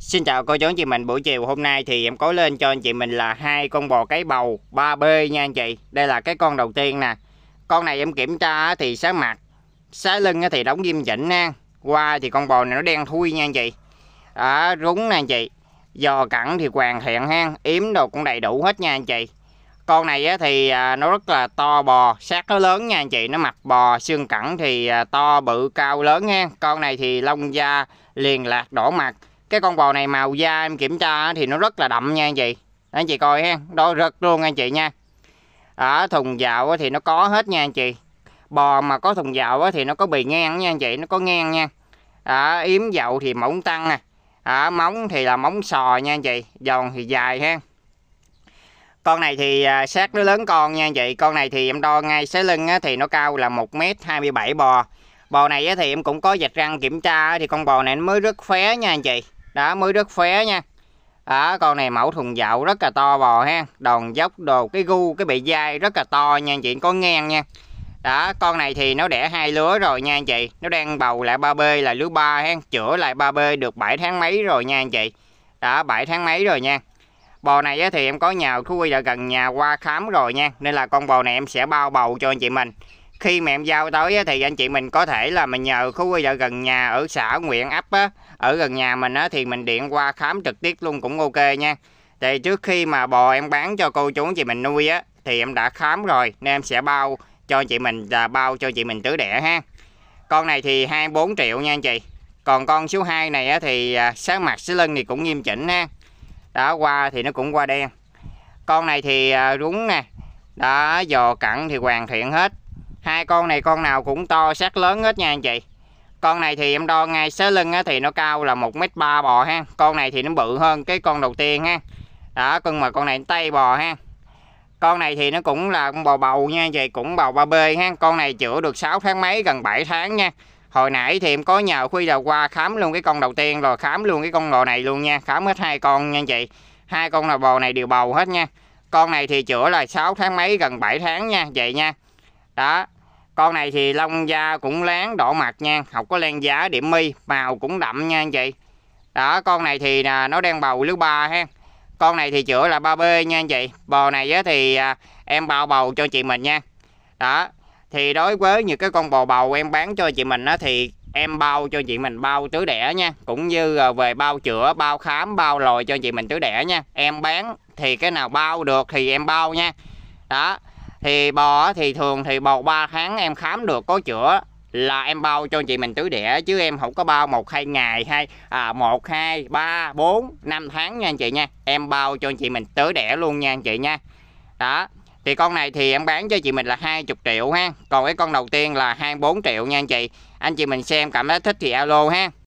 Xin chào cô chú anh chị mình buổi chiều hôm nay thì em có lên cho anh chị mình là hai con bò cái bầu 3B nha anh chị. Đây là cái con đầu tiên nè. Con này em kiểm tra thì sáng mặt, sáng lưng thì đóng diêm chỉnh nha. Qua thì con bò này nó đen thui nha anh chị. Đó, rúng nè anh chị. Giò cẳng thì hoàn thiện ha, yếm đồ cũng đầy đủ hết nha anh chị. Con này thì à, nó rất là to bò, sát nó lớn nha anh chị, nó mặt bò, xương cẳng thì à, to bự cao lớn nha. Con này thì lông da liền lạc đỏ mặt cái con bò này màu da em kiểm tra thì nó rất là đậm nha anh chị anh chị coi ha đó rực luôn anh chị nha ở thùng dạo thì nó có hết nha anh chị bò mà có thùng dạo thì nó có bì ngang nha anh chị nó có ngang nha ở yếm dậu thì mỏng tăng nè đó, móng thì là móng sò nha anh chị giòn thì dài ha con này thì à, sát nó lớn con nha anh chị con này thì em đo ngay xế lưng thì nó cao là 1m27 bò bò này thì em cũng có vạch răng kiểm tra thì con bò này nó mới rất khóe nha anh chị đó mới rất phé nha đó con này mẫu thùng dậu rất là to bò ha đòn dốc đồ cái gu cái bị dai rất là to nha anh chị có ngang nha đó con này thì nó đẻ hai lứa rồi nha anh chị nó đang bầu lại ba b là lứa ba ha chữa lại ba b được 7 tháng mấy rồi nha anh chị đó 7 tháng mấy rồi nha bò này thì em có nhà thú y ở gần nhà qua khám rồi nha nên là con bò này em sẽ bao bầu cho anh chị mình khi mà em giao tới thì anh chị mình có thể là mình nhờ khu quay vợ gần nhà ở xã Nguyện ấp á, ở gần nhà mình á, thì mình điện qua khám trực tiếp luôn cũng ok nha thì trước khi mà bò em bán cho cô chú chị mình nuôi á thì em đã khám rồi nên em sẽ bao cho chị mình là bao cho chị mình tứ đẻ ha con này thì 24 triệu nha anh chị còn con số 2 này á, thì à, sáng mặt sáng lưng thì cũng nghiêm chỉnh ha đã qua thì nó cũng qua đen con này thì à, rúng nè đã dò cặn thì hoàn thiện hết hai con này con nào cũng to sát lớn hết nha anh chị con này thì em đo ngay xế lưng á, thì nó cao là một mét ba bò ha con này thì nó bự hơn cái con đầu tiên ha đó con mà con này tay bò ha con này thì nó cũng là con bò bầu nha anh chị cũng bầu ba b ha con này chữa được 6 tháng mấy gần 7 tháng nha hồi nãy thì em có nhờ khuy đầu qua khám luôn cái con đầu tiên rồi khám luôn cái con lò này luôn nha khám hết hai con nha anh chị hai con là bò này đều bầu hết nha con này thì chữa là 6 tháng mấy gần 7 tháng nha vậy nha đó con này thì lông da cũng láng đỏ mặt nha học có len giá điểm mi màu cũng đậm nha anh chị đó con này thì nó đang bầu lứa ba ha con này thì chữa là 3B nha anh chị bò này thì à, em bao bầu cho chị mình nha đó thì đối với những cái con bò bầu em bán cho chị mình á, thì em bao cho chị mình bao tứ đẻ nha cũng như à, về bao chữa bao khám bao lòi cho chị mình tứ đẻ nha em bán thì cái nào bao được thì em bao nha đó thì bò thì thường thì bò 3 tháng em khám được có chữa là em bao cho chị mình tứ đẻ chứ em không có bao một hai ngày hay à, một hai ba bốn năm tháng nha anh chị nha em bao cho chị mình tứ đẻ luôn nha anh chị nha đó thì con này thì em bán cho chị mình là 20 triệu ha còn cái con đầu tiên là 24 triệu nha anh chị anh chị mình xem cảm thấy thích thì alo ha